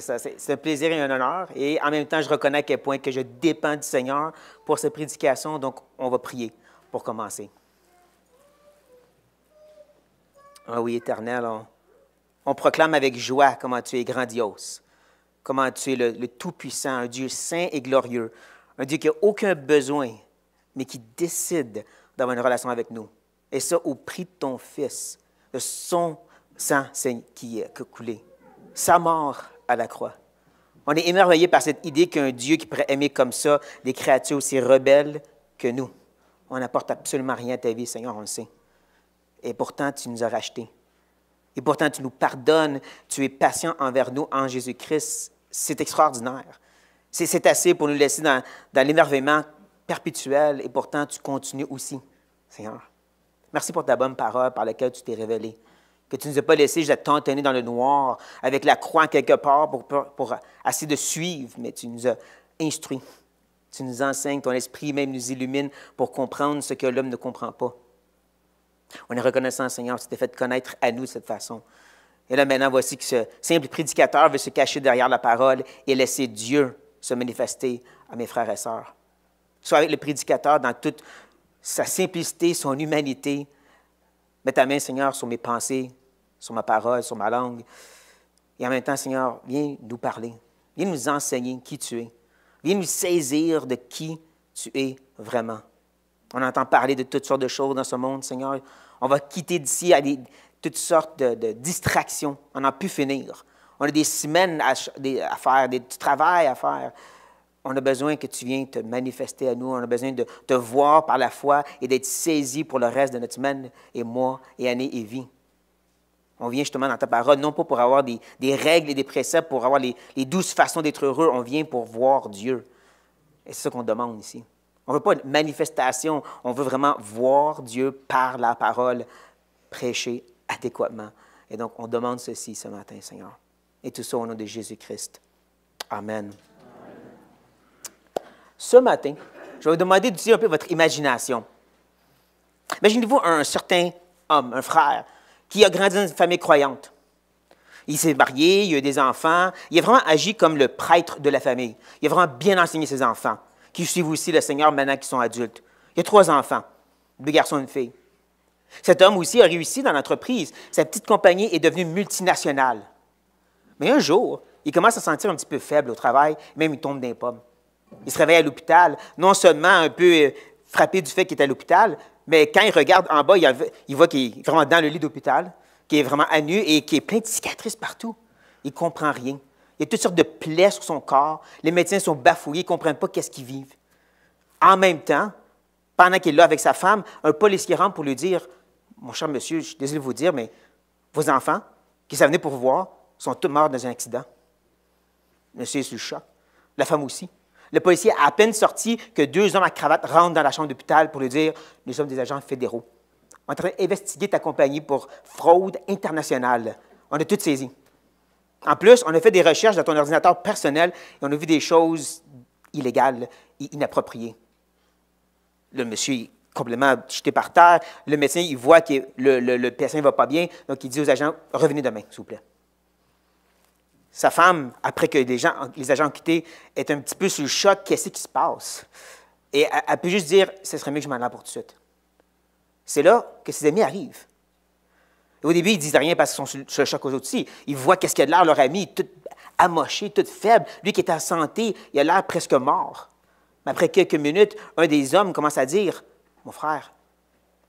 C'est ça, c'est un plaisir et un honneur. Et en même temps, je reconnais à quel point que je dépends du Seigneur pour cette prédication. Donc, on va prier pour commencer. Ah oui, éternel, on, proclame avec joie comment tu es grandiose, comment tu es le, Tout-Puissant, un Dieu saint et glorieux, un Dieu qui n'a aucun besoin, mais qui décide d'avoir une relation avec nous. Et ça au prix de ton Fils, de son sang qui a coulé, sa mort à la croix. On est émerveillé par cette idée qu'un Dieu qui pourrait aimer comme ça des créatures aussi rebelles que nous. On n'apporte absolument rien à ta vie, Seigneur, on le sait. Et pourtant, tu nous as rachetés. Et pourtant, tu nous pardonnes, tu es patient envers nous en Jésus-Christ. C'est extraordinaire. C'est assez pour nous laisser dans, dans l'émerveillement perpétuel, et pourtant, tu continues aussi, Seigneur. Merci pour ta bonne parole par laquelle tu t'es révélé que tu ne nous as pas laissé juste à dans le noir avec la croix quelque part pour, pour, essayer de suivre, mais tu nous as instruits. Tu nous enseignes, ton esprit même nous illumine pour comprendre ce que l'homme ne comprend pas. On est reconnaissant, Seigneur, tu t'es fait connaître à nous de cette façon. Et là, maintenant, voici que ce simple prédicateur veut se cacher derrière la parole et laisser Dieu se manifester à mes frères et sœurs. Soit avec le prédicateur dans toute sa simplicité, son humanité, Mets ta main, Seigneur, sur mes pensées, sur ma parole, sur ma langue. Et en même temps, Seigneur, viens nous parler. Viens nous enseigner qui tu es. Viens nous saisir de qui tu es vraiment. On entend parler de toutes sortes de choses dans ce monde, Seigneur. On va quitter d'ici à des, toutes sortes de, distractions. On n'a plus finir. On a des semaines à, faire, des, du travail à faire. On a besoin que tu viennes te manifester à nous. On a besoin de te voir par la foi et d'être saisi pour le reste de notre semaine et mois et année et vie. On vient justement dans ta parole, non pas pour avoir des, règles et des préceptes, pour avoir les, les douze façons d'être heureux. On vient pour voir Dieu. Et c'est ça qu'on demande ici. On ne veut pas une manifestation. On veut vraiment voir Dieu par la parole prêchée adéquatement. Et donc, on demande ceci ce matin, Seigneur. Et tout ça au nom de Jésus-Christ. Amen. Ce matin, je vais vous demander d'utiliser un peu votre imagination. Imaginez-vous un certain homme, un frère, qui a grandi dans une famille croyante. Il s'est marié, il a eu des enfants. Il a vraiment agi comme le prêtre de la famille. Il a vraiment bien enseigné ses enfants, qui suivent aussi le Seigneur maintenant qu'ils sont adultes. Il a trois enfants, deux garçons et une fille. Cet homme aussi a réussi dans l'entreprise. Sa petite compagnie est devenue multinationale. Mais un jour, il commence à se sentir un petit peu faible au travail, même il tombe des pommes. Il se réveille à l'hôpital, non seulement un peu euh, frappé du fait qu'il est à l'hôpital, mais quand il regarde en bas, il, voit qu'il est vraiment dans le lit d'hôpital, qu'il est vraiment à nu et qu'il est plein de cicatrices partout. Il ne comprend rien. Il y a toutes sortes de plaies sur son corps. Les médecins sont bafouillés, ils ne comprennent pas qu'est-ce qu'ils vivent. En même temps, pendant qu'il est là avec sa femme, un policier rentre pour lui dire Mon cher monsieur, je suis désolé de vous dire, mais vos enfants qui sont venus pour vous voir sont tous morts dans un accident. Monsieur est le choc. La femme aussi. Le policier a à peine sorti que deux hommes à cravate rentrent dans la chambre d'hôpital pour lui dire Nous sommes des agents fédéraux. On est en train d'investiguer ta compagnie pour fraude internationale. On a tout saisi. En plus, on a fait des recherches dans ton ordinateur personnel et on a vu des choses illégales et inappropriées. Le monsieur est complètement jeté par terre. Le médecin, il voit que le, le, patient ne va pas bien, donc il dit aux agents Revenez demain, s'il vous plaît. Sa femme, après que les, agents ont quitté, est un petit peu sous le choc. Qu'est-ce qui se passe? Et elle, peut juste dire Ce serait mieux que je m'en aille pour tout de suite. C'est là que ses amis arrivent. au début, ils ne disent rien parce qu'ils sont sous le choc aux autres aussi. Ils voient qu'est-ce qu'il y a de l'air, leur ami, tout amoché, tout faible. Lui qui est en santé, il a l'air presque mort. Mais après quelques minutes, un des hommes commence à dire Mon frère,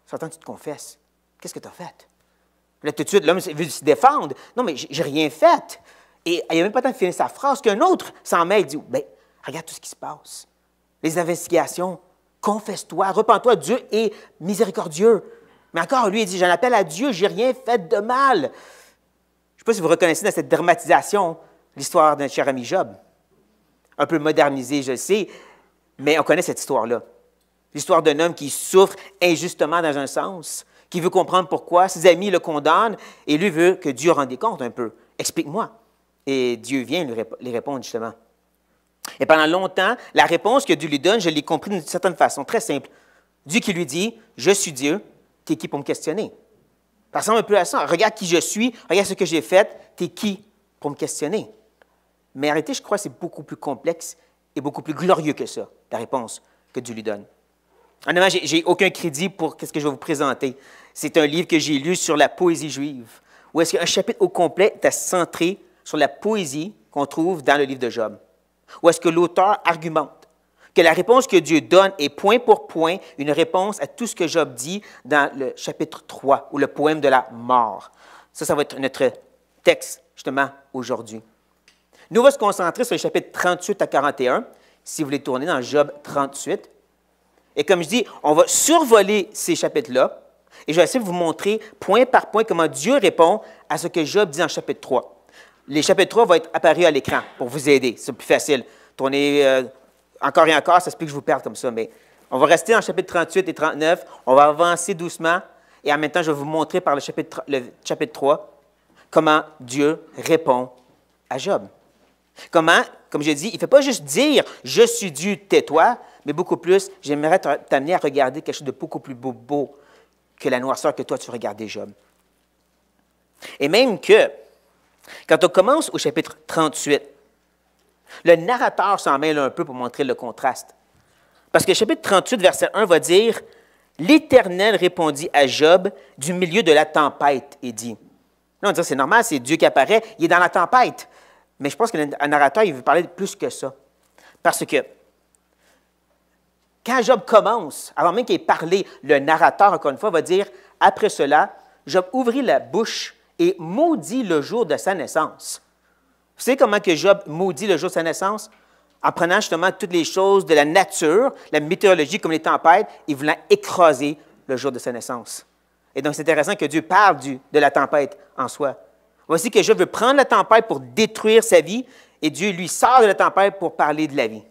j'entends que tu te confesses. Qu'est-ce que tu as fait? Là, tout de suite, l'homme veut se défendre. Non, mais j'ai rien fait. Et il a même pas le temps de finir sa phrase qu'un autre s'en met et dit ben, Regarde tout ce qui se passe. Les investigations, confesse-toi, repends toi Dieu est miséricordieux. Mais encore, lui, il dit J'en appelle à Dieu, j'ai rien fait de mal. Je ne sais pas si vous reconnaissez dans cette dramatisation l'histoire d'un cher ami Job. Un peu modernisé, je le sais, mais on connaît cette histoire-là. L'histoire d'un homme qui souffre injustement dans un sens, qui veut comprendre pourquoi ses amis le condamnent et lui veut que Dieu rende compte un peu. Explique-moi. Et Dieu vient lui, répondre justement. Et pendant longtemps, la réponse que Dieu lui donne, je l'ai compris d'une certaine façon, très simple. Dieu qui lui dit, je suis Dieu, t'es qui pour me questionner? Ça ressemble un peu à ça. Regarde qui je suis, regarde ce que j'ai fait, t'es qui pour me questionner? Mais arrêtez, je crois que c'est beaucoup plus complexe et beaucoup plus glorieux que ça, la réponse que Dieu lui donne. Honnêtement, je n'ai aucun crédit pour ce que je vais vous présenter. C'est un livre que j'ai lu sur la poésie juive, où est-ce qu'un chapitre au complet est centré sur la poésie qu'on trouve dans le livre de Job, Ou est-ce que l'auteur argumente que la réponse que Dieu donne est point pour point une réponse à tout ce que Job dit dans le chapitre 3 ou le poème de la mort. Ça, ça va être notre texte justement aujourd'hui. Nous, on va se concentrer sur les chapitres 38 à 41, si vous voulez tourner dans Job 38. Et comme je dis, on va survoler ces chapitres-là, et je vais essayer de vous montrer point par point comment Dieu répond à ce que Job dit en chapitre 3 les chapitres 3 vont être apparu à l'écran pour vous aider. C'est plus facile. Tournez euh, encore et encore, ça se peut que je vous perde comme ça, mais on va rester en chapitre 38 et 39. On va avancer doucement et en même temps, je vais vous montrer par le chapitre, le chapitre 3 comment Dieu répond à Job. Comment, comme je dis, il ne fait pas juste dire Je suis Dieu, tais-toi, mais beaucoup plus, j'aimerais t'amener à regarder quelque chose de beaucoup plus beau, beau que la noirceur que toi tu regardais, Job. Et même que quand on commence au chapitre 38, le narrateur s'en mêle un peu pour montrer le contraste. Parce que le chapitre 38, verset 1 va dire L'Éternel répondit à Job du milieu de la tempête et dit Non, on dit c'est normal, c'est Dieu qui apparaît, il est dans la tempête. Mais je pense qu'un narrateur, il veut parler de plus que ça. Parce que quand Job commence, avant même qu'il ait parlé, le narrateur, encore une fois, va dire Après cela, Job ouvrit la bouche et maudit le jour de sa naissance. Vous savez comment Job maudit le jour de sa naissance? En prenant justement toutes les choses de la nature, la météorologie comme les tempêtes, et voulant écraser le jour de sa naissance. Et donc, c'est intéressant que Dieu parle de la tempête en soi. Voici que Job veut prendre la tempête pour détruire sa vie, et Dieu lui sort de la tempête pour parler de la vie.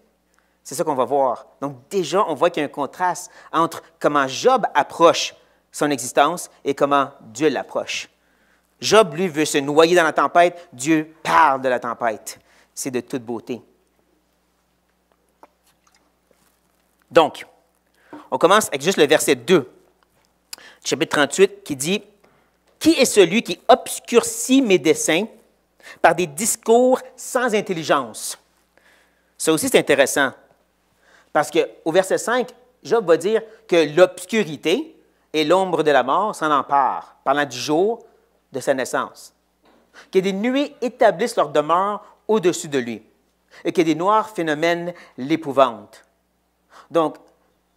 C'est ça qu'on va voir. Donc, déjà, on voit qu'il y a un contraste entre comment Job approche son existence et comment Dieu l'approche. Job, lui, veut se noyer dans la tempête. Dieu parle de la tempête. C'est de toute beauté. Donc, on commence avec juste le verset 2, chapitre 38, qui dit Qui est celui qui obscurcit mes desseins par des discours sans intelligence Ça aussi, c'est intéressant. Parce qu'au verset 5, Job va dire que l'obscurité et l'ombre de la mort s'en emparent, parlant du jour de sa naissance, que des nuées établissent leur demeure au-dessus de lui, et que des noirs phénomènes l'épouvantent. Donc,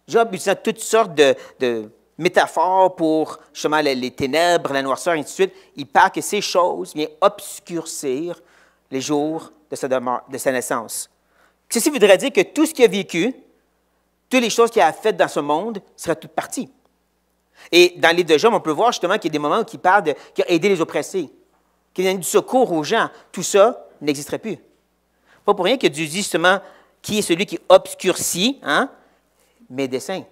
Job utilisant toutes sortes de, métaphores pour justement les, ténèbres, la noirceur, et ainsi de suite. Il parle que ces choses viennent obscurcir les jours de sa, de sa naissance. Ceci voudrait dire que tout ce qu'il a vécu, toutes les choses qu'il a faites dans ce monde seraient toutes parties. Et dans le livre de Job, on peut voir justement qu'il y a des moments où il parle de qui a aidé les oppressés, qu'il a du secours aux gens. Tout ça n'existerait plus. Pas pour rien que Dieu dit justement qui est celui qui obscurcit hein, mes desseins.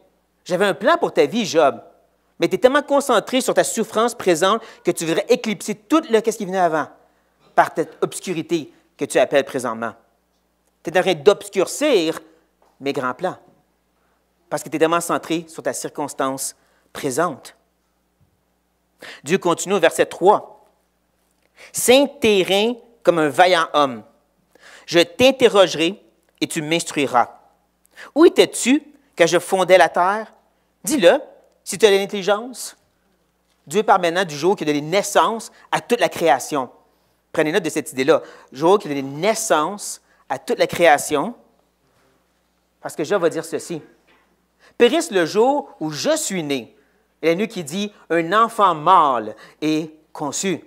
J'avais un plan pour ta vie, Job, mais tu es tellement concentré sur ta souffrance présente que tu voudrais éclipser tout le qu'est-ce qui venait avant par cette obscurité que tu appelles présentement. Tu es en train d'obscurcir mes grands plans parce que tu es tellement centré sur ta circonstance présente. Dieu continue au verset 3. terrain comme un vaillant homme. Je t'interrogerai et tu m'instruiras. Où étais-tu quand je fondais la terre? Dis-le, si tu as l'intelligence. Dieu parle maintenant du jour qui a donné naissance à toute la création. Prenez note de cette idée-là. Jour qui a donné naissance à toute la création. Parce que je va dire ceci. Périsse le jour où je suis né il a une qui dit, un enfant mâle est conçu.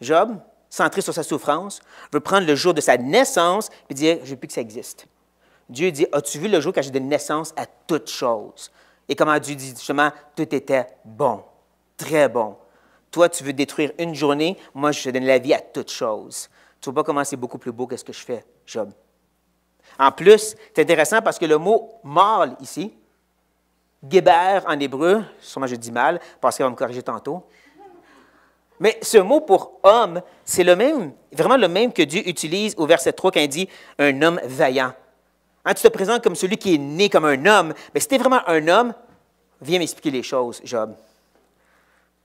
Job, centré sur sa souffrance, veut prendre le jour de sa naissance et dire, je ne veux plus que ça existe. Dieu dit, as-tu vu le jour quand j'ai donné naissance à toute chose? Et comment Dieu dit justement, tout était bon, très bon. Toi, tu veux détruire une journée, moi, je te donne la vie à toute chose. Tu vois pas comment c'est beaucoup plus beau que ce que je fais, Job. En plus, c'est intéressant parce que le mot mâle ici, Geber en hébreu, sûrement je dis mal, parce qu'il va me corriger tantôt. Mais ce mot pour homme, c'est le même, vraiment le même que Dieu utilise au verset 3 quand il dit un homme vaillant. Hein, tu te présentes comme celui qui est né comme un homme. Mais si tu es vraiment un homme, viens m'expliquer les choses, Job.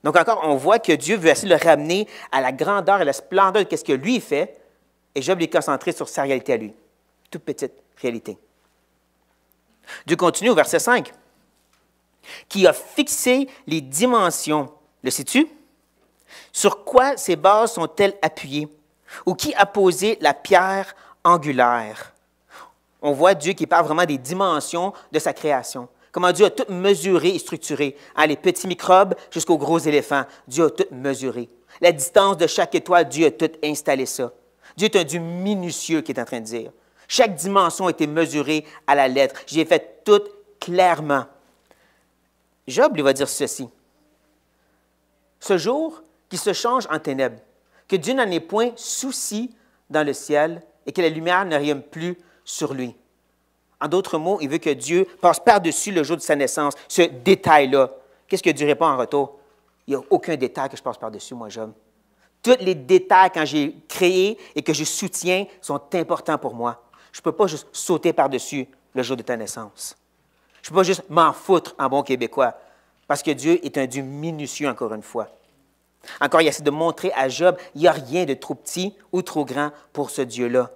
Donc encore, on voit que Dieu veut essayer de le ramener à la grandeur et la splendeur de ce que lui fait, et Job est concentré sur sa réalité à lui, toute petite réalité. Dieu continue au verset 5 qui a fixé les dimensions. Le sais-tu? Sur quoi ces bases sont-elles appuyées? Ou qui a posé la pierre angulaire? On voit Dieu qui parle vraiment des dimensions de sa création. Comment Dieu a tout mesuré et structuré. les petits microbes jusqu'aux gros éléphants, Dieu a tout mesuré. La distance de chaque étoile, Dieu a tout installé ça. Dieu est un Dieu minutieux qui est en train de dire. Chaque dimension a été mesurée à la lettre. J'ai fait tout clairement. Job lui va dire ceci. Ce jour qui se change en ténèbres, que Dieu n'en ait point souci dans le ciel et que la lumière ne rime plus sur lui. En d'autres mots, il veut que Dieu passe par-dessus le jour de sa naissance, ce détail-là. Qu'est-ce que Dieu répond en retour? Il n'y a aucun détail que je passe par-dessus, moi, Job. Tous les détails quand j'ai créé et que je soutiens sont importants pour moi. Je ne peux pas juste sauter par-dessus le jour de ta naissance. Je ne peux pas juste m'en foutre en bon québécois, parce que Dieu est un Dieu minutieux, encore une fois. Encore, il essaie de montrer à Job, il n'y a rien de trop petit ou trop grand pour ce Dieu-là.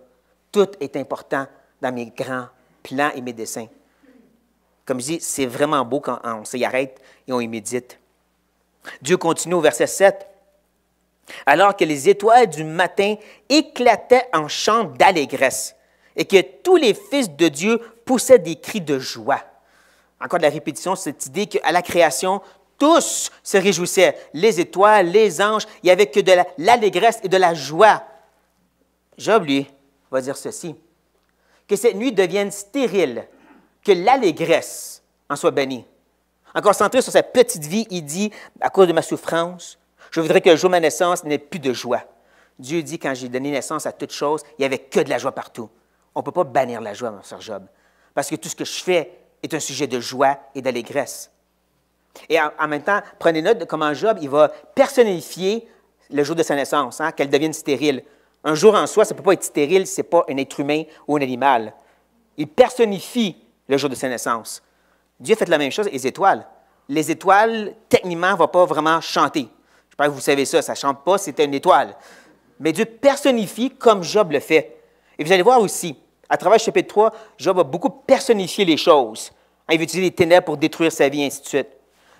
Tout est important dans mes grands plans et mes dessins. Comme je dis, c'est vraiment beau quand on s'y arrête et on y médite. Dieu continue au verset 7. Alors que les étoiles du matin éclataient en chants d'allégresse et que tous les fils de Dieu poussaient des cris de joie encore de la répétition, cette idée qu'à la création, tous se réjouissaient. Les étoiles, les anges, il n'y avait que de l'allégresse et de la joie. Job, lui, va dire ceci que cette nuit devienne stérile, que l'allégresse en soit bannie. Encore centré sur sa petite vie, il dit À cause de ma souffrance, je voudrais que le jour ma naissance n'ait plus de joie. Dieu dit Quand j'ai donné naissance à toute chose, il n'y avait que de la joie partout. On ne peut pas bannir la joie, mon frère Job, parce que tout ce que je fais est un sujet de joie et d'allégresse. Et en, même temps, prenez note de comment Job, il va personnifier le jour de sa naissance, hein, qu'elle devienne stérile. Un jour en soi, ça ne peut pas être stérile, ce n'est pas un être humain ou un animal. Il personnifie le jour de sa naissance. Dieu fait la même chose avec les étoiles. Les étoiles, techniquement, ne vont pas vraiment chanter. Je pense que vous savez ça, ça ne chante pas, c'est une étoile. Mais Dieu personnifie comme Job le fait. Et vous allez voir aussi, à travers le chapitre 3, Job a beaucoup personnifié les choses. Hein, il veut utiliser les ténèbres pour détruire sa vie, ainsi de suite.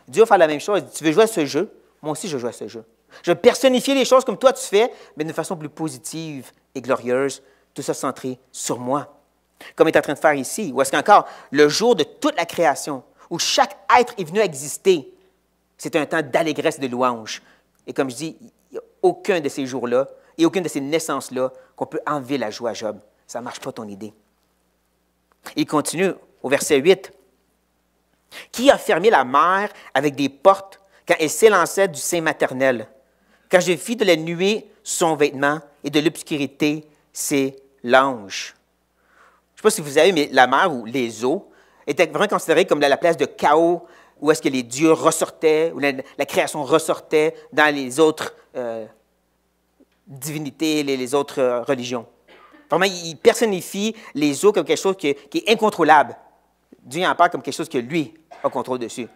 Dieu va faire la même chose. tu veux jouer à ce jeu? Moi aussi, je joue à ce jeu. Je vais personnifier les choses comme toi tu fais, mais d'une façon plus positive et glorieuse, tout ça centré sur moi. Comme il est en train de faire ici, ou est-ce qu'encore le jour de toute la création, où chaque être est venu exister, c'est un temps d'allégresse et de louange. Et comme je dis, il n'y a aucun de ces jours-là et aucune de ces naissances-là qu'on peut enlever la joie à Job. Ça ne marche pas ton idée. Il continue au verset 8. Qui a fermé la mer avec des portes quand elle s'élançait du sein maternel? Quand je fis de la nuée son vêtement et de l'obscurité ses langes. Je ne sais pas si vous avez, mais la mer ou les eaux étaient vraiment considérées comme la place de chaos où est-ce que les dieux ressortaient, où la, création ressortait dans les autres euh, divinités, les, autres euh, religions. Vraiment, il personnifie les eaux comme quelque chose qui, est incontrôlable. Dieu en parle comme quelque chose que lui a contrôle dessus.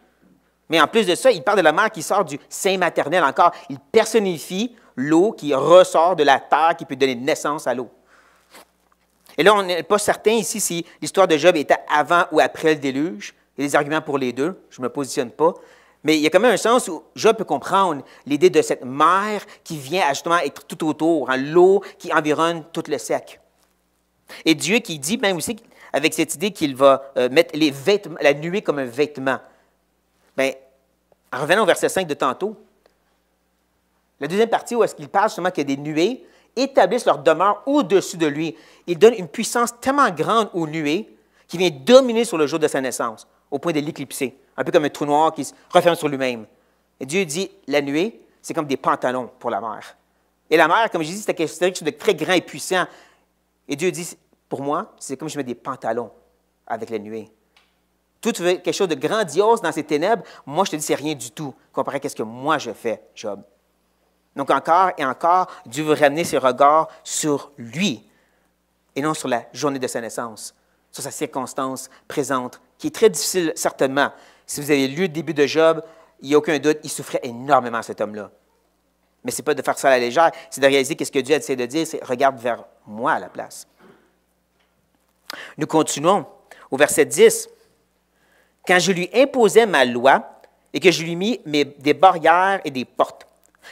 Mais en plus de ça, il parle de la mer qui sort du sein maternel encore. Il personnifie l'eau qui ressort de la terre, qui peut donner naissance à l'eau. Et là, on n'est pas certain ici si l'histoire de Job était avant ou après le déluge. Il y a des arguments pour les deux, je ne me positionne pas. Mais il y a quand même un sens où Job peut comprendre l'idée de cette mer qui vient justement être tout autour, hein, l'eau qui environne tout le sec. Et Dieu qui dit même aussi, avec cette idée qu'il va euh, mettre les vêtements, la nuée comme un vêtement. Bien, ben, revenons au verset 5 de tantôt, la deuxième partie où est-ce qu'il parle seulement que des nuées établissent leur demeure au-dessus de lui. Il donne une puissance tellement grande aux nuées qui vient dominer sur le jour de sa naissance, au point de l'éclipser, un peu comme un trou noir qui se referme sur lui-même. Et Dieu dit, la nuée, c'est comme des pantalons pour la mer. Et la mer, comme je dis, c'est quelque chose de très grand et puissant. Et Dieu dit, pour moi, c'est comme je mets des pantalons avec les nuées, Tout quelque chose de grandiose dans ces ténèbres, moi je te dis, c'est rien du tout comparé à ce que moi je fais, Job. Donc encore et encore, Dieu veut ramener ses regards sur lui et non sur la journée de sa naissance, sur sa circonstance présente, qui est très difficile certainement. Si vous avez lu le début de Job, il n'y a aucun doute, il souffrait énormément cet homme-là. Mais ce n'est pas de faire ça à la légère, c'est de réaliser qu'est-ce que Dieu essaie de dire, c'est regarde vers moi à la place. Nous continuons au verset 10. Quand je lui imposais ma loi et que je lui mis des barrières et des portes,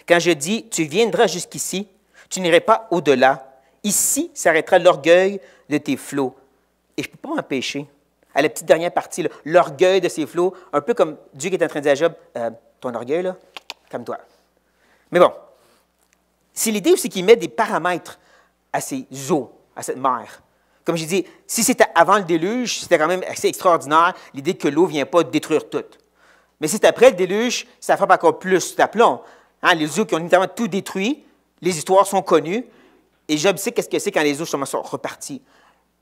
quand je dis tu viendras jusqu'ici, tu n'irais pas au-delà, ici s'arrêtera l'orgueil de tes flots. Et je ne peux pas m'empêcher. À la petite dernière partie, l'orgueil de ses flots, un peu comme Dieu qui est en train de dire à Job, euh, ton orgueil, là, calme-toi. Mais bon, c'est l'idée aussi qu'il met des paramètres à ces eaux, à cette mer. Comme je dit, si c'était avant le déluge, c'était quand même assez extraordinaire, l'idée que l'eau ne vient pas détruire tout. Mais si c'est après le déluge, ça frappe encore plus d'aplomb. Hein, les eaux qui ont notamment tout détruit, les histoires sont connues, et Job sait qu'est-ce que c'est quand les eaux sont reparties,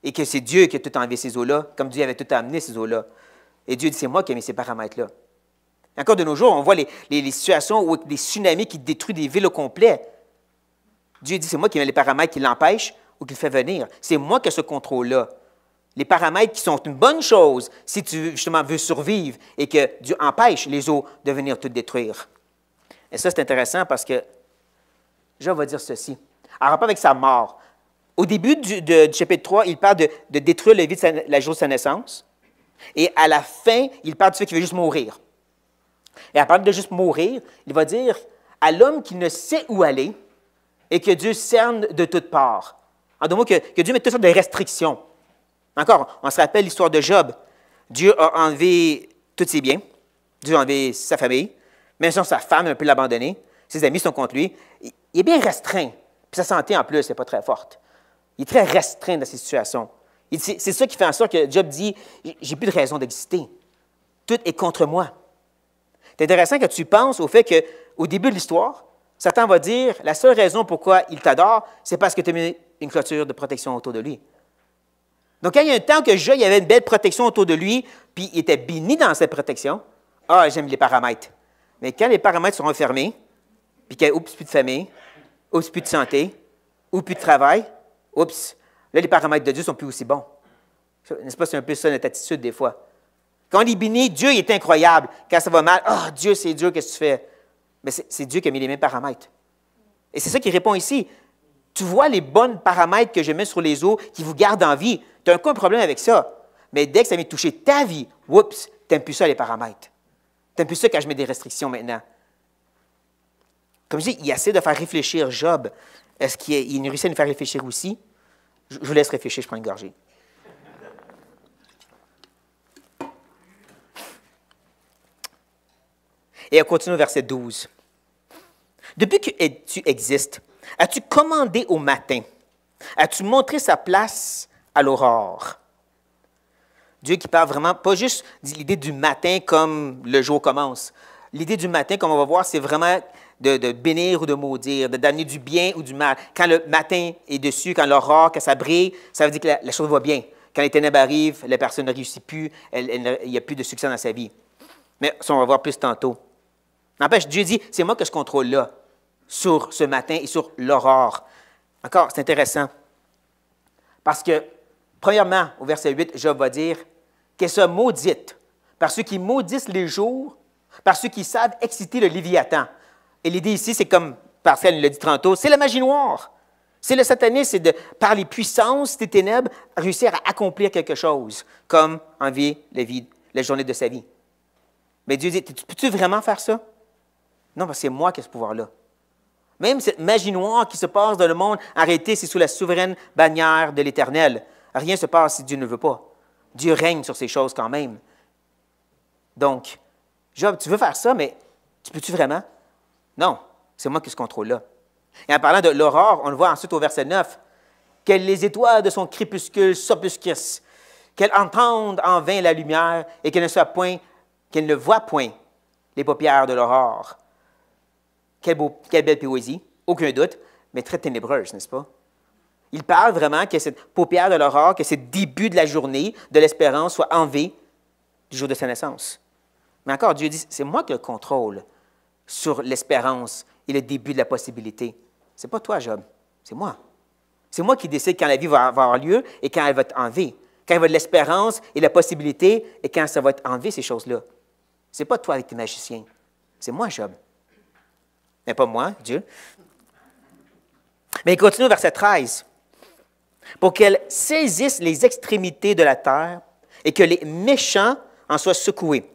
et que c'est Dieu qui a tout enlevé ces eaux-là, comme Dieu avait tout amené ces eaux-là. Et Dieu dit, c'est moi qui ai mis ces paramètres-là encore de nos jours, on voit les, situations où des tsunamis qui détruisent des villes au complet. Dieu dit, c'est moi qui mets les paramètres qui l'empêchent ou qui le fait venir. C'est moi qui ai ce contrôle-là. Les paramètres qui sont une bonne chose si tu justement veux survivre et que Dieu empêche les eaux de venir te détruire. Et ça, c'est intéressant parce que Jean va dire ceci. En rapport avec sa mort, au début du, chapitre 3, il parle de, détruire le vie la jour de sa naissance. Et à la fin, il parle du fait qu'il veut juste mourir. Et à part de juste mourir, il va dire à l'homme qui ne sait où aller et que Dieu cerne de toutes parts. En d'autres mots, que, Dieu met toutes sortes de restrictions. Encore, on se rappelle l'histoire de Job. Dieu a enlevé tous ses biens. Dieu a enlevé sa famille. Même si sa femme a un peu l'abandonner. Ses amis sont contre lui. Il est bien restreint. Puis sa santé, en plus, n'est pas très forte. Il est très restreint dans ses situations. C'est ça qui fait en sorte que Job dit J'ai plus de raison d'exister. Tout est contre moi. C'est intéressant que tu penses au fait qu'au début de l'histoire, Satan va dire la seule raison pourquoi il t'adore, c'est parce que tu as mis une clôture de protection autour de lui. Donc, quand il y a un temps que je, y avait une belle protection autour de lui, puis il était béni dans cette protection, ah, j'aime les paramètres. Mais quand les paramètres sont fermés, puis qu'il n'y a plus de famille, oups, plus de santé, ou plus de travail, oups, là, les paramètres de Dieu sont plus aussi bons. N'est-ce pas, c'est un peu ça notre attitude des fois. Quand il est Dieu il est incroyable. Quand ça va mal, oh Dieu, c'est Dieu, qu'est-ce que tu fais? Mais c'est Dieu qui a mis les mêmes paramètres. Et c'est ça qui répond ici. Tu vois les bonnes paramètres que je mets sur les eaux qui vous gardent en vie. Tu as un, problème avec ça. Mais dès que ça vient toucher ta vie, oups, n'aimes plus ça les paramètres. n'aimes plus ça quand je mets des restrictions maintenant. Comme je dis, il essaie de faire réfléchir Job. Est-ce qu'il il réussit à nous faire réfléchir aussi? Je vous laisse réfléchir, je prends une gorgée. Et elle continue au verset 12. Depuis que tu existes, as-tu commandé au matin? As-tu montré sa place à l'aurore? Dieu qui parle vraiment, pas juste l'idée du matin comme le jour commence. L'idée du matin, comme on va voir, c'est vraiment de, bénir ou de maudire, de donner du bien ou du mal. Quand le matin est dessus, quand l'aurore, quand ça brille, ça veut dire que la, la, chose va bien. Quand les ténèbres arrivent, la personne ne réussit plus, il n'y a plus de succès dans sa vie. Mais ça, on va voir plus tantôt. N'empêche, Dieu dit, c'est moi que je contrôle là, sur ce matin et sur l'aurore. Encore, c'est intéressant. Parce que, premièrement, au verset 8, Job va dire qu'elle soit maudite par ceux qui maudissent les jours, par ceux qui savent exciter le Léviathan. Et l'idée ici, c'est comme Parcelle le dit tantôt, c'est la magie noire. C'est le satanisme, c'est de, par les puissances des ténèbres, réussir à accomplir quelque chose, comme envier les vie, la journée de sa vie. Mais Dieu dit, peux-tu vraiment faire ça? Non, parce que c'est moi qui ai ce pouvoir-là. Même cette magie noire qui se passe dans le monde, arrêtée, c'est sous la souveraine bannière de l'Éternel. Rien ne se passe si Dieu ne veut pas. Dieu règne sur ces choses quand même. Donc, Job, tu veux faire ça, mais tu peux-tu vraiment? Non, c'est moi qui ai ce contrôle-là. Et en parlant de l'aurore, on le voit ensuite au verset 9, que les étoiles de son crépuscule s'obscurcissent, qu'elles entendent en vain la lumière et ne qu'elles ne voient point les paupières de l'aurore. Quelle, belle poésie, aucun doute, mais très ténébreuse, n'est-ce pas? Il parle vraiment que cette paupière de l'aurore, que ce début de la journée de l'espérance soit vie du jour de sa naissance. Mais encore, Dieu dit, c'est moi qui le contrôle sur l'espérance et le début de la possibilité. C'est pas toi, Job, c'est moi. C'est moi qui décide quand la vie va avoir lieu et quand elle va être vie. Quand il va de l'espérance et la possibilité et quand ça va être enlevé, ces choses-là. C'est pas toi avec tes magiciens. C'est moi, Job mais pas moi, Dieu. Mais il continue au verset 13. Pour qu'elle saisisse les extrémités de la terre et que les méchants en soient secoués.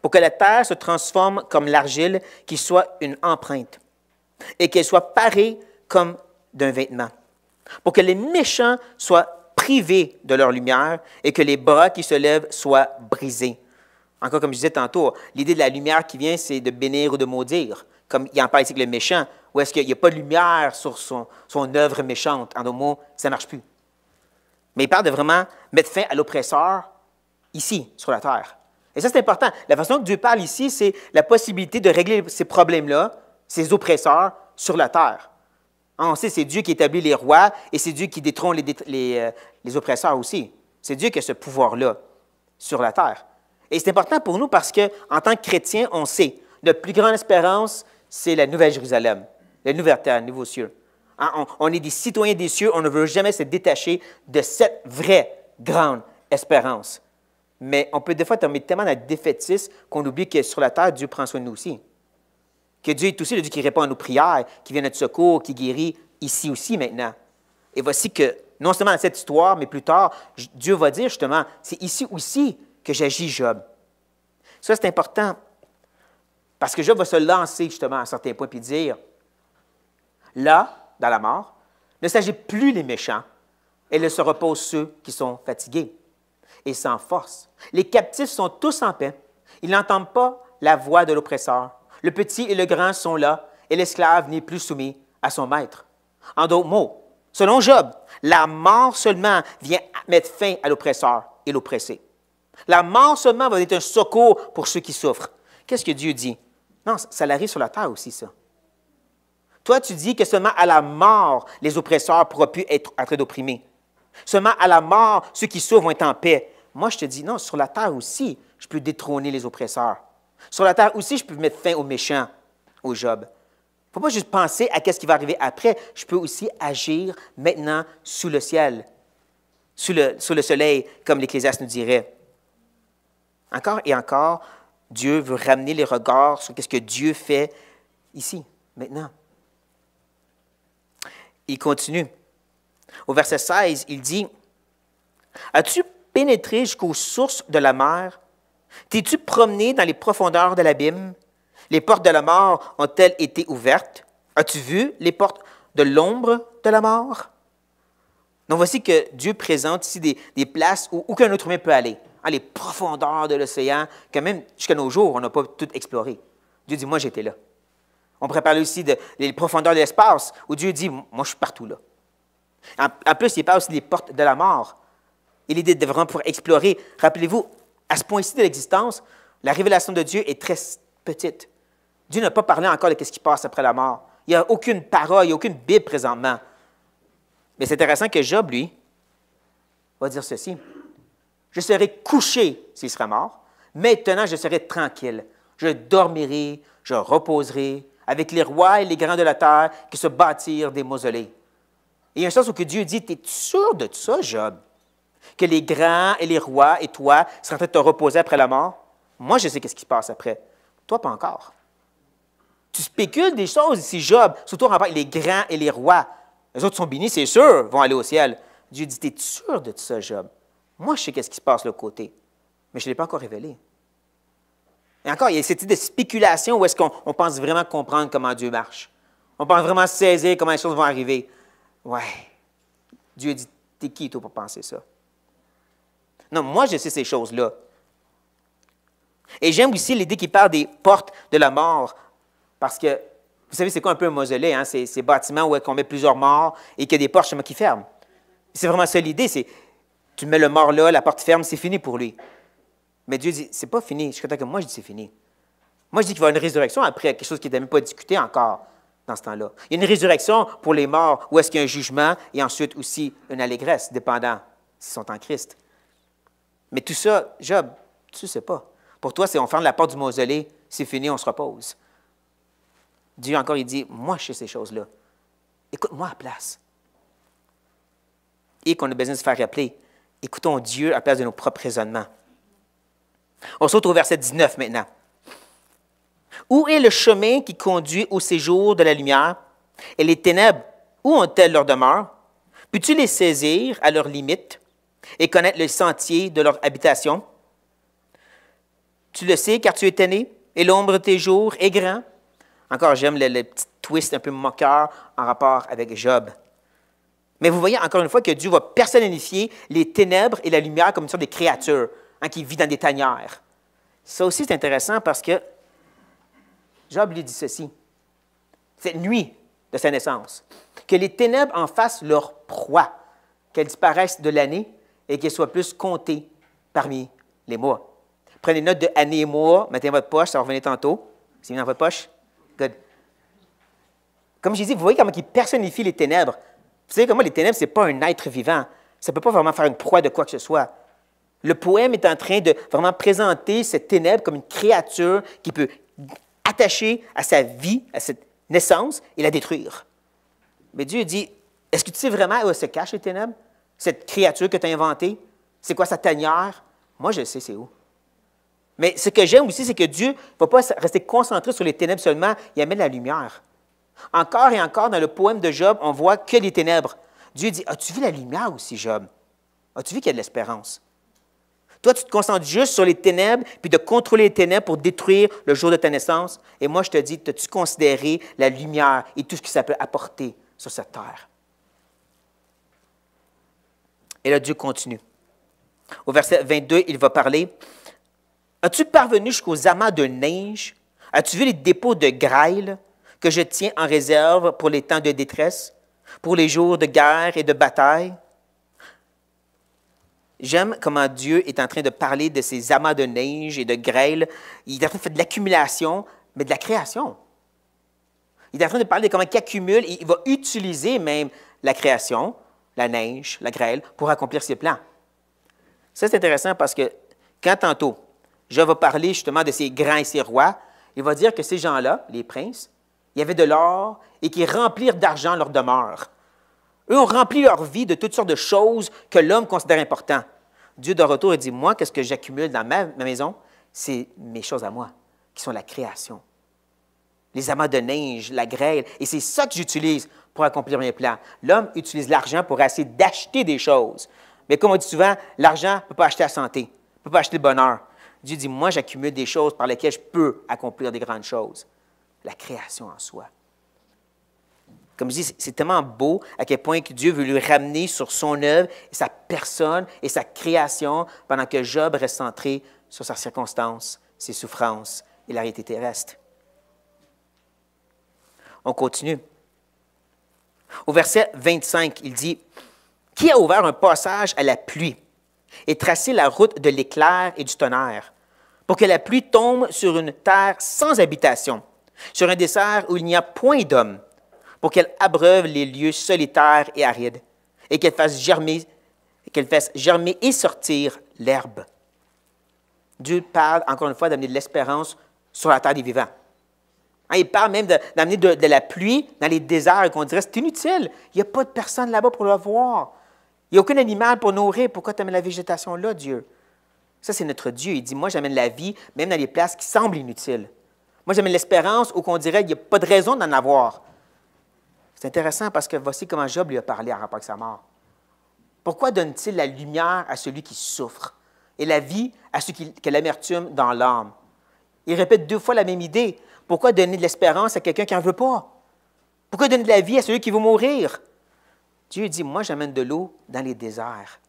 Pour que la terre se transforme comme l'argile, qui soit une empreinte. Et qu'elle soit parée comme d'un vêtement. Pour que les méchants soient privés de leur lumière et que les bras qui se lèvent soient brisés. Encore comme je disais tantôt, l'idée de la lumière qui vient, c'est de bénir ou de maudire comme il en parle ici que le méchant, ou est-ce qu'il n'y a pas de lumière sur son, œuvre méchante? En d'autres mots, ça ne marche plus. Mais il parle de vraiment mettre fin à l'oppresseur ici, sur la terre. Et ça, c'est important. La façon dont Dieu parle ici, c'est la possibilité de régler ces problèmes-là, ces oppresseurs, sur la terre. Ah, on sait, c'est Dieu qui établit les rois et c'est Dieu qui détrône euh, les, oppresseurs aussi. C'est Dieu qui a ce pouvoir-là sur la terre. Et c'est important pour nous parce qu'en tant que chrétiens, on sait, notre plus grande espérance, c'est la Nouvelle Jérusalem, la Nouvelle Terre, le Nouveau Cieux. Hein, on, est des citoyens des cieux, on ne veut jamais se détacher de cette vraie grande espérance. Mais on peut des fois tomber tellement dans la qu'on oublie que sur la terre, Dieu prend soin de nous aussi. Que Dieu est aussi le Dieu qui répond à nos prières, qui vient à notre secours, qui guérit ici aussi maintenant. Et voici que, non seulement dans cette histoire, mais plus tard, Dieu va dire justement, c'est ici aussi que j'agis Job. Ça, c'est important parce que Job va se lancer justement à certains points et dire Là, dans la mort, ne s'agit plus les méchants, et ne se repose ceux qui sont fatigués et sans force. Les captifs sont tous en paix. Ils n'entendent pas la voix de l'oppresseur. Le petit et le grand sont là, et l'esclave n'est plus soumis à son maître. En d'autres mots, selon Job, la mort seulement vient mettre fin à l'oppresseur et l'oppressé. La mort seulement va être un secours pour ceux qui souffrent. Qu'est-ce que Dieu dit? Non, ça l'arrive sur la terre aussi, ça. Toi, tu dis que seulement à la mort, les oppresseurs pourront plus être en train d'opprimer. Seulement à la mort, ceux qui souffrent vont être en paix. Moi, je te dis, non, sur la terre aussi, je peux détrôner les oppresseurs. Sur la terre aussi, je peux mettre fin aux méchants, aux Job. Il ne faut pas juste penser à ce qui va arriver après. Je peux aussi agir maintenant sous le ciel, sous le, sous le soleil, comme l'Ecclésiaste nous dirait. Encore et encore, Dieu veut ramener les regards sur ce que Dieu fait ici, maintenant. Il continue. Au verset 16, il dit, As-tu pénétré jusqu'aux sources de la mer? T'es-tu promené dans les profondeurs de l'abîme? Les portes de la mort ont-elles été ouvertes? As-tu vu les portes de l'ombre de la mort? Donc voici que Dieu présente ici des, places où aucun autre humain peut aller les profondeurs de l'océan, que même jusqu'à nos jours, on n'a pas tout exploré. Dieu dit, moi j'étais là. On parler aussi des profondeurs de l'espace, où Dieu dit, moi je suis partout là. En, plus, il parle aussi des portes de la mort. Il est de vraiment pour explorer, rappelez-vous, à ce point-ci de l'existence, la révélation de Dieu est très petite. Dieu n'a pas parlé encore de ce qui passe après la mort. Il n'y a aucune parole, il n'y a aucune Bible présentement. Mais c'est intéressant que Job, lui, va dire ceci. Je serai couché s'il sera mort. Maintenant, je serai tranquille. Je dormirai, je reposerai avec les rois et les grands de la terre qui se bâtirent des mausolées. Et il y a un sens où que Dieu dit, es sûr de ça, Job? Que les grands et les rois et toi seront en train de te reposer après la mort? Moi, je sais qu'est-ce qui se passe après. Toi, pas encore. Tu spécules des choses ici, Job, surtout en rapport avec les grands et les rois. Les autres sont bénis, c'est sûr, vont aller au ciel. Dieu dit, es sûr de ça, Job? Moi, je sais qu'est-ce qui se passe de côté, mais je ne l'ai pas encore révélé. Et encore, il y a cette idée de spéculation où est-ce qu'on pense vraiment comprendre comment Dieu marche. On pense vraiment saisir comment les choses vont arriver. Ouais. Dieu dit, t'es qui toi pour penser ça? Non, moi, je sais ces choses-là. Et j'aime aussi l'idée qui parle des portes de la mort, parce que, vous savez, c'est quoi un peu un mausolée, hein? ces, bâtiments où on met plusieurs morts et qu'il y a des portes qui ferment. C'est vraiment ça l'idée, c'est tu mets le mort là, la porte ferme, c'est fini pour lui. Mais Dieu dit, c'est pas fini. Je suis content que moi, je dis, c'est fini. Moi, je dis qu'il va y avoir une résurrection après, quelque chose qui n'était même pas discuté encore dans ce temps-là. Il y a une résurrection pour les morts, où est-ce qu'il y a un jugement et ensuite aussi une allégresse, dépendant s'ils sont en Christ. Mais tout ça, Job, tu ne sais pas. Pour toi, c'est on ferme la porte du mausolée, c'est fini, on se repose. Dieu encore, il dit, moi, je sais ces choses-là. Écoute-moi à place. Et qu'on a besoin de se faire rappeler Écoutons Dieu à place de nos propres raisonnements. On saute au verset 19 maintenant. Où est le chemin qui conduit au séjour de la lumière? Et les ténèbres, où ont-elles leur demeure? puis tu les saisir à leurs limites et connaître le sentier de leur habitation? Tu le sais car tu es né, et l'ombre de tes jours est grand. Encore, j'aime le, le petit twist un peu moqueur en rapport avec Job. Mais vous voyez encore une fois que Dieu va personnifier les ténèbres et la lumière comme une sorte de créature hein, qui vit dans des tanières. Ça aussi, c'est intéressant parce que Job lui dit ceci, cette nuit de sa naissance, que les ténèbres en fassent leur proie, qu'elles disparaissent de l'année et qu'elles soient plus comptées parmi les mois. Prenez note de année et mois, mettez dans votre poche, ça va revenir tantôt. C'est dans votre poche? Good. Comme j'ai dit, vous voyez comment il personnifie les ténèbres vous savez moi, les ténèbres, ce n'est pas un être vivant. Ça ne peut pas vraiment faire une proie de quoi que ce soit. Le poème est en train de vraiment présenter cette ténèbre comme une créature qui peut attacher à sa vie, à cette naissance, et la détruire. Mais Dieu dit, est-ce que tu sais vraiment où se cachent les ténèbres? Cette créature que tu as inventée? C'est quoi sa tanière? Moi, je sais c'est où. Mais ce que j'aime aussi, c'est que Dieu ne va pas rester concentré sur les ténèbres seulement, il amène la lumière. Encore et encore, dans le poème de Job, on voit que les ténèbres. Dieu dit, as-tu vu la lumière aussi, Job? As-tu vu qu'il y a de l'espérance? Toi, tu te concentres juste sur les ténèbres, puis de contrôler les ténèbres pour détruire le jour de ta naissance. Et moi, je te dis, as-tu considéré la lumière et tout ce que ça peut apporter sur cette terre? Et là, Dieu continue. Au verset 22, il va parler. As-tu parvenu jusqu'aux amas de neige? As-tu vu les dépôts de grêle? que je tiens en réserve pour les temps de détresse, pour les jours de guerre et de bataille. J'aime comment Dieu est en train de parler de ces amas de neige et de grêle. Il est en train de faire de l'accumulation, mais de la création. Il est en train de parler de comment il accumule, et il va utiliser même la création, la neige, la grêle, pour accomplir ses plans. Ça, c'est intéressant parce que quand tantôt, je vais parler justement de ces grands et ces rois, il va dire que ces gens-là, les princes, il y avait de l'or, et qui remplirent d'argent leur demeure. Eux ont rempli leur vie de toutes sortes de choses que l'homme considère importantes. Dieu de retour dit, moi, qu'est-ce que j'accumule dans ma, maison? C'est mes choses à moi, qui sont la création. Les amas de neige, la grêle, et c'est ça que j'utilise pour accomplir mes plans. L'homme utilise l'argent pour essayer d'acheter des choses. Mais comme on dit souvent, l'argent ne peut pas acheter la santé, ne peut pas acheter le bonheur. Dieu dit, moi, j'accumule des choses par lesquelles je peux accomplir des grandes choses la création en soi. Comme je dis, c'est tellement beau à quel point que Dieu veut lui ramener sur son œuvre, sa personne et sa création, pendant que Job reste centré sur sa circonstance, ses souffrances et la réalité terrestre. On continue. Au verset 25, il dit, Qui a ouvert un passage à la pluie et tracé la route de l'éclair et du tonnerre, pour que la pluie tombe sur une terre sans habitation sur un dessert où il n'y a point d'homme, pour qu'elle abreuve les lieux solitaires et arides, et qu'elle fasse germer, qu'elle fasse germer et sortir l'herbe. Dieu parle encore une fois d'amener de l'espérance sur la terre des vivants. Hein, il parle même d'amener de, la pluie dans les déserts qu'on dirait c'est inutile. Il n'y a pas de personne là-bas pour le voir. Il n'y a aucun animal pour nourrir. Pourquoi tu amènes la végétation là, Dieu? Ça, c'est notre Dieu. Il dit, moi, j'amène la vie, même dans les places qui semblent inutiles. Moi, j'amène l'espérance où qu'on dirait qu'il n'y a pas de raison d'en avoir. C'est intéressant parce que voici comment Job lui a parlé en rapport avec sa mort. Pourquoi donne-t-il la lumière à celui qui souffre et la vie à celui qui, a l'amertume dans l'âme? Il répète deux fois la même idée. Pourquoi donner de l'espérance à quelqu'un qui n'en veut pas? Pourquoi donner de la vie à celui qui veut mourir? Dieu dit, moi j'amène de l'eau dans les déserts.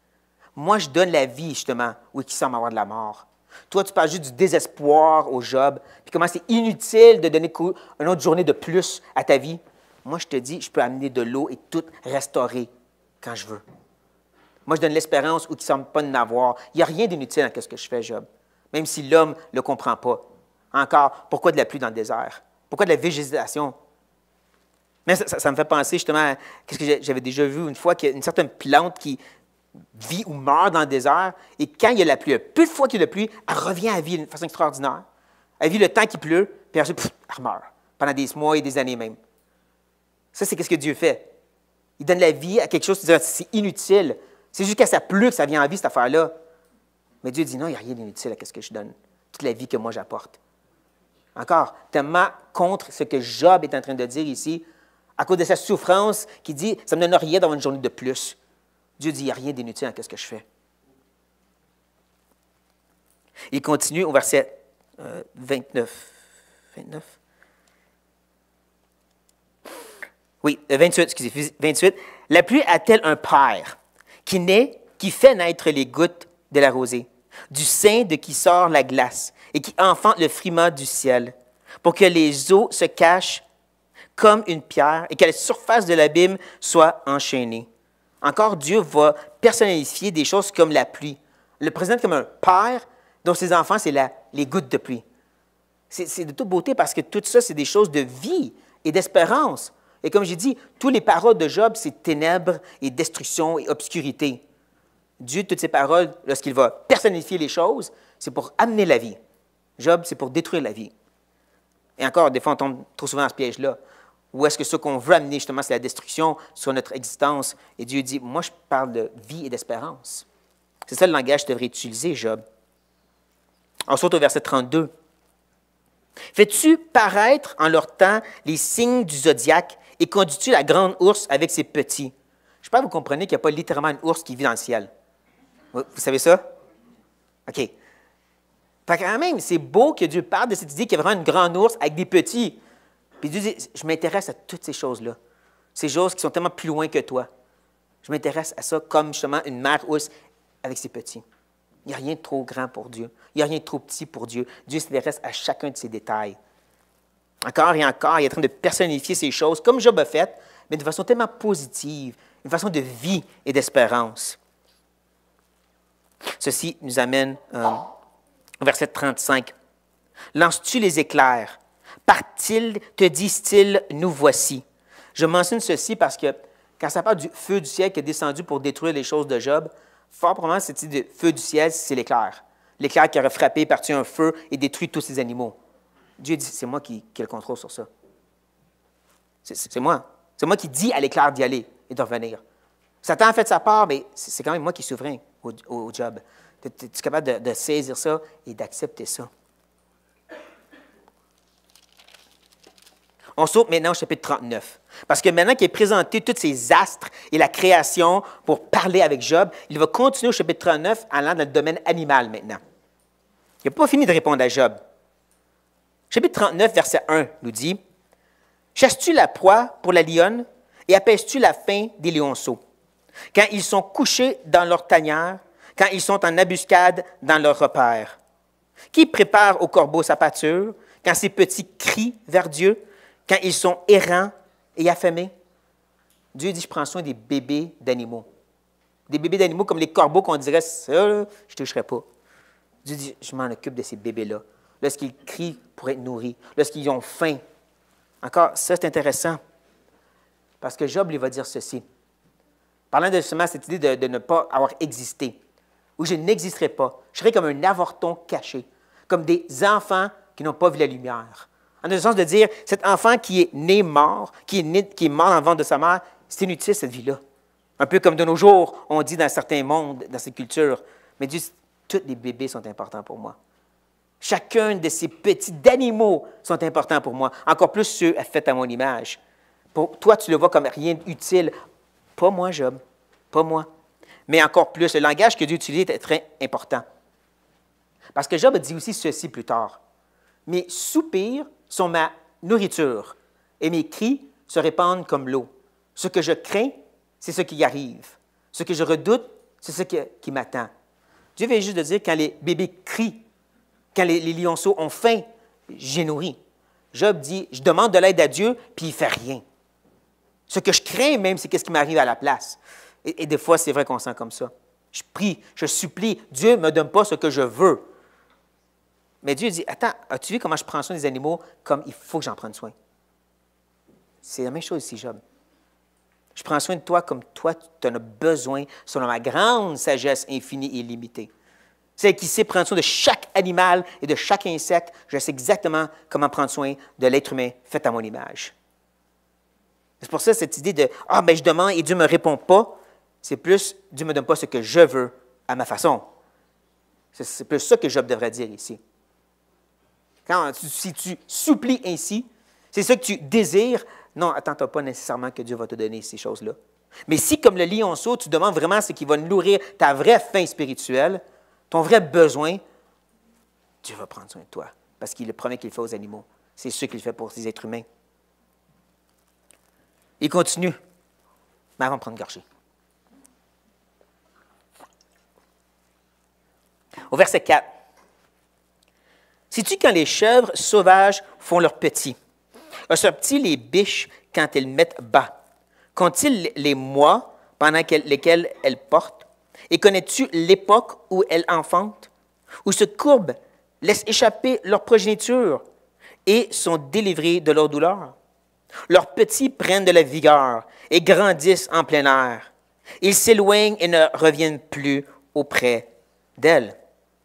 Moi je donne la vie justement, où qui semble avoir de la mort. Toi, tu parles juste du désespoir au job, puis comment c'est inutile de donner une autre journée de plus à ta vie. Moi, je te dis, je peux amener de l'eau et tout restaurer quand je veux. Moi, je donne l'espérance où tu ne sembles pas en avoir. Il n'y a rien d'inutile dans ce que je fais, Job, même si l'homme ne le comprend pas. Encore, pourquoi de la pluie dans le désert? Pourquoi de la végétation? Mais ça, me fait penser justement à ce que j'avais déjà vu une fois, qu'il y a une certaine plante qui vit ou meurt dans le désert, et quand il y a la pluie, plus peu de fois qu'il y a la pluie, elle revient à vie d'une façon extraordinaire. Elle vit le temps qui pleut, puis elle, meurt, pendant des mois et des années même. Ça, c'est ce que Dieu fait. Il donne la vie à quelque chose, qui ah, c'est inutile. C'est jusqu'à sa pluie que ça vient en vie, cette affaire-là. Mais Dieu dit, non, il n'y a rien d'inutile à ce que je donne. Toute la vie que moi j'apporte. Encore, tellement contre ce que Job est en train de dire ici, à cause de sa souffrance, qui dit, ça ne me donne rien d'avoir une journée de plus. Dieu dit, il n'y a rien d'inutile à ce que je fais. Il continue au verset 29. Euh, 29. Oui, 28, euh, excusez, 28. La pluie a-t-elle un père qui naît, qui fait naître les gouttes de la rosée, du sein de qui sort la glace et qui enfante le friment du ciel, pour que les eaux se cachent comme une pierre et que la surface de l'abîme soit enchaînée? encore Dieu va personnaliser des choses comme la pluie. Le présente comme un père dont ses enfants, c'est les gouttes de pluie. C'est de toute beauté parce que tout ça, c'est des choses de vie et d'espérance. Et comme j'ai dit, toutes les paroles de Job, c'est ténèbres et destruction et obscurité. Dieu, toutes ses paroles, lorsqu'il va personnaliser les choses, c'est pour amener la vie. Job, c'est pour détruire la vie. Et encore, des fois, on tombe trop souvent dans ce piège-là. Ou est-ce que ce qu'on veut amener justement, c'est la destruction sur notre existence? Et Dieu dit, moi je parle de vie et d'espérance. C'est ça le langage que tu devrais utiliser, Job. Ensuite, au verset 32. Fais-tu paraître en leur temps les signes du zodiaque et conduis-tu la grande ours avec ses petits? Je sais pas vous comprenez qu'il n'y a pas littéralement une ours qui vit dans le ciel. Vous savez ça? OK. quand même, c'est beau que Dieu parle de cette idée qu'il y a vraiment une grande ours avec des petits. Puis Dieu dit, je m'intéresse à toutes ces choses-là. Ces choses qui sont tellement plus loin que toi. Je m'intéresse à ça comme justement une mère avec ses petits. Il n'y a rien de trop grand pour Dieu. Il n'y a rien de trop petit pour Dieu. Dieu s'intéresse à chacun de ces détails. Encore et encore, il est en train de personnifier ces choses, comme Job a fait, mais de façon tellement positive, une façon de vie et d'espérance. Ceci nous amène euh, au verset 35. Lances-tu les éclairs t ils te disent-ils, nous voici. Je mentionne ceci parce que quand ça parle du feu du ciel qui est descendu pour détruire les choses de Job, fort probablement, cest de feu du ciel, c'est l'éclair. L'éclair qui a frappé, parti un feu et détruit tous ces animaux. Dieu dit, c'est moi qui, ai le contrôle sur ça. C'est moi. C'est moi qui dis à l'éclair d'y aller et de revenir. Satan a fait sa part, mais c'est quand même moi qui suis souverain au, job. Tu es, capable de saisir ça et d'accepter ça. On saute maintenant au chapitre 39. Parce que maintenant qu'il est présenté tous ses astres et la création pour parler avec Job, il va continuer au chapitre 39 allant dans le domaine animal maintenant. Il n'a pas fini de répondre à Job. Chapitre 39, verset 1 nous dit Chasses-tu la proie pour la lionne et apaises-tu la faim des lionceaux Quand ils sont couchés dans leur tanière, quand ils sont en embuscade dans leur repère. Qui prépare au corbeau sa pâture quand ses petits crient vers Dieu quand ils sont errants et affamés, Dieu dit, je prends soin des bébés d'animaux. Des bébés d'animaux comme les corbeaux qu'on dirait, je ne toucherai pas. Dieu dit, je m'en occupe de ces bébés-là. Lorsqu'ils crient pour être nourris, lorsqu'ils ont faim. Encore, ça, c'est intéressant. Parce que Job, lui va dire ceci. Parlant de justement cette idée de, de ne pas avoir existé, où je n'existerai pas, je serai comme un avorton caché, comme des enfants qui n'ont pas vu la lumière. En le sens de dire, cet enfant qui est né mort, qui est, né, qui est mort en le de sa mère, c'est inutile cette vie-là. Un peu comme de nos jours, on dit dans certains mondes, dans ces cultures, mais Dieu, tous les bébés sont importants pour moi. Chacun de ces petits animaux sont importants pour moi, encore plus ceux faits à mon image. Pour toi, tu le vois comme rien d'utile. Pas moi, Job. Pas moi. Mais encore plus, le langage que Dieu utilise est très important. Parce que Job dit aussi ceci plus tard. Mais soupir sont ma nourriture, et mes cris se répandent comme l'eau. Ce que je crains, c'est ce qui arrive. Ce que je redoute, c'est ce qui, m'attend. Dieu vient juste de dire, quand les bébés crient, quand les, lionceaux ont faim, j'ai nourri. Job dit, je demande de l'aide à Dieu, puis il fait rien. Ce que je crains même, c'est qu'est-ce qui m'arrive à la place. Et, et des fois, c'est vrai qu'on sent comme ça. Je prie, je supplie, Dieu ne me donne pas ce que je veux. Mais Dieu dit, attends, as-tu vu comment je prends soin des animaux comme il faut que j'en prenne soin? C'est la même chose ici, Job. Je prends soin de toi comme toi, tu en as besoin, selon ma grande sagesse infinie et illimitée. c'est qui sait prendre soin de chaque animal et de chaque insecte, je sais exactement comment prendre soin de l'être humain fait à mon image. C'est pour ça cette idée de Ah, ben je demande et Dieu ne me répond pas, c'est plus Dieu ne me donne pas ce que je veux à ma façon. C'est plus ça que Job devrait dire ici. Quand si tu supplies ainsi, c'est ce que tu désires. Non, attends-toi pas nécessairement que Dieu va te donner ces choses-là. Mais si, comme le lionceau, tu demandes vraiment ce qui va nourrir ta vraie faim spirituelle, ton vrai besoin, Dieu va prendre soin de toi. Parce qu'il le promet qu'il fait aux animaux. C'est ce qu'il fait pour les êtres humains. Il continue. Mais avant de prendre le gorgée. Au verset 4. Sais-tu quand les chèvres sauvages font leurs petits? un ah, ils les biches quand elles mettent bas? Comptent-ils les mois pendant lesquels elles portent? Et connais-tu l'époque où elles enfantent? Où se courbent, laissent échapper leur progéniture et sont délivrées de leur douleur? Leurs petits prennent de la vigueur et grandissent en plein air. Ils s'éloignent et ne reviennent plus auprès d'elles.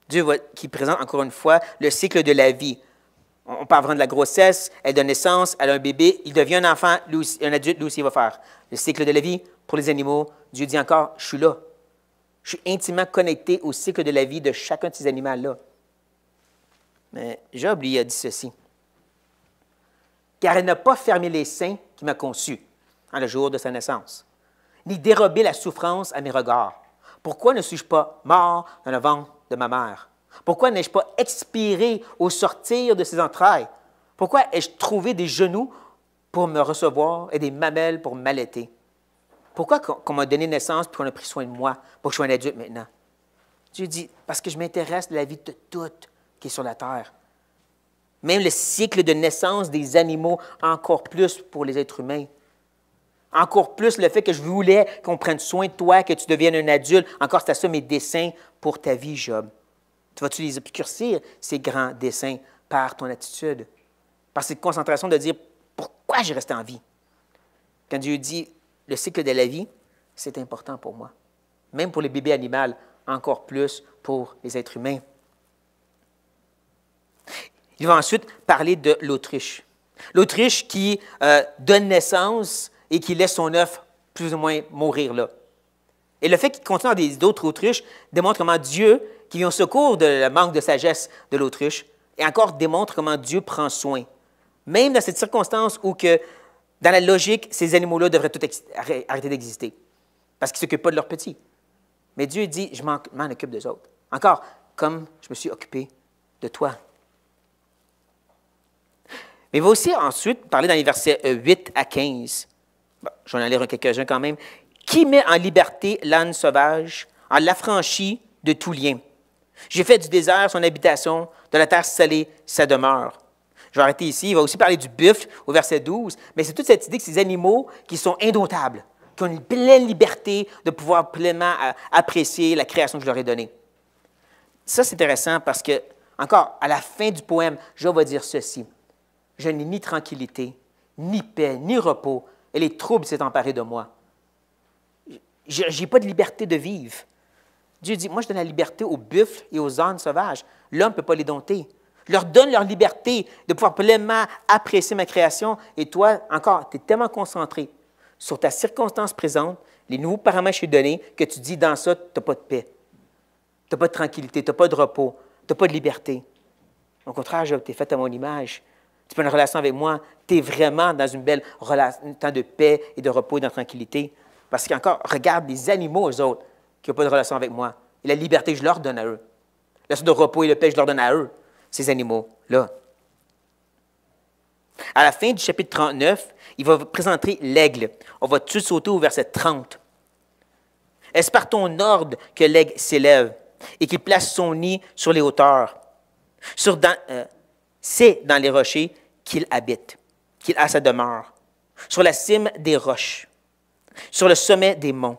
Dieu qui présente encore une fois le cycle de la vie. On, parle vraiment de la grossesse, elle donne naissance, elle a un bébé, il devient un enfant, un adulte, lui aussi il va faire. Le cycle de la vie, pour les animaux, Dieu dit encore, je suis là. Je suis intimement connecté au cycle de la vie de chacun de ces animaux-là. Mais Job lui a dit ceci. Car elle n'a pas fermé les seins qui m'a conçu en le jour de sa naissance, ni dérobé la souffrance à mes regards. Pourquoi ne suis-je pas mort dans le ventre de ma mère? Pourquoi n'ai-je pas expiré au sortir de ses entrailles? Pourquoi ai-je trouvé des genoux pour me recevoir et des mamelles pour m'allaiter? Pourquoi qu'on m'a donné naissance et qu'on a pris soin de moi pour que je sois un adulte maintenant? Dieu dit, parce que je m'intéresse à la vie de toute qui est sur la terre. Même le cycle de naissance des animaux, encore plus pour les êtres humains. Encore plus le fait que je voulais qu'on prenne soin de toi, que tu deviennes un adulte. Encore, à ça mes desseins pour ta vie, Job. Tu vas-tu les obscurcir, ces grands desseins, par ton attitude? Par cette concentration de dire pourquoi je reste en vie. Quand Dieu dit le cycle de la vie, c'est important pour moi. Même pour les bébés animaux, encore plus pour les êtres humains. Il va ensuite parler de l'Autriche. L'Autriche qui euh, donne naissance et qui laisse son œuf plus ou moins mourir là. Et le fait qu'il continue d'autres autruches démontre comment Dieu, qui vient au secours de la manque de sagesse de l'autruche, et encore démontre comment Dieu prend soin. Même dans cette circonstance où que, dans la logique, ces animaux-là devraient tout arrêter d'exister, parce qu'ils ne s'occupent pas de leurs petits. Mais Dieu dit, je m'en occupe des autres. Encore, comme je me suis occupé de toi. Mais il va aussi ensuite parler dans les versets 8 euh, à 15 j'en ai quelques-uns quand même, qui met en liberté l'âne sauvage, en l'affranchit de tout lien. J'ai fait du désert son habitation, de la terre salée sa demeure. Je vais arrêter ici. Il va aussi parler du buffle au verset 12, mais c'est toute cette idée que ces animaux qui sont indomptables, qui ont une pleine liberté de pouvoir pleinement euh, apprécier la création que je leur ai donnée. Ça, c'est intéressant parce que, encore, à la fin du poème, je va dire ceci. Je n'ai ni tranquillité, ni paix, ni repos et les troubles s'est emparés de moi. Je J'ai pas de liberté de vivre. Dieu dit, moi je donne la liberté aux buffles et aux ânes sauvages. L'homme ne peut pas les dompter. Je leur donne leur liberté de pouvoir pleinement apprécier ma création. Et toi, encore, tu es tellement concentré sur ta circonstance présente, les nouveaux paramètres que je t'ai donnés, que tu dis, dans ça, tu n'as pas de paix. Tu n'as pas de tranquillité, tu n'as pas de repos, tu n'as pas de liberté. Au contraire, je t'ai fait à mon image tu peux une relation avec moi, tu es vraiment dans une belle relation, temps de paix et de repos et de tranquillité. Parce qu'encore, regarde les animaux, eux autres, qui n'ont pas de relation avec moi. Et la liberté, je leur donne à eux. La sorte de repos et de paix, je leur donne à eux, ces animaux-là. À la fin du chapitre 39, il va présenter l'aigle. On va tout sauter au verset 30. Est-ce par ton ordre que l'aigle s'élève et qu'il place son nid sur les hauteurs? Sur euh, c'est dans les rochers qu'il habite, qu'il a sa demeure, sur la cime des roches, sur le sommet des monts.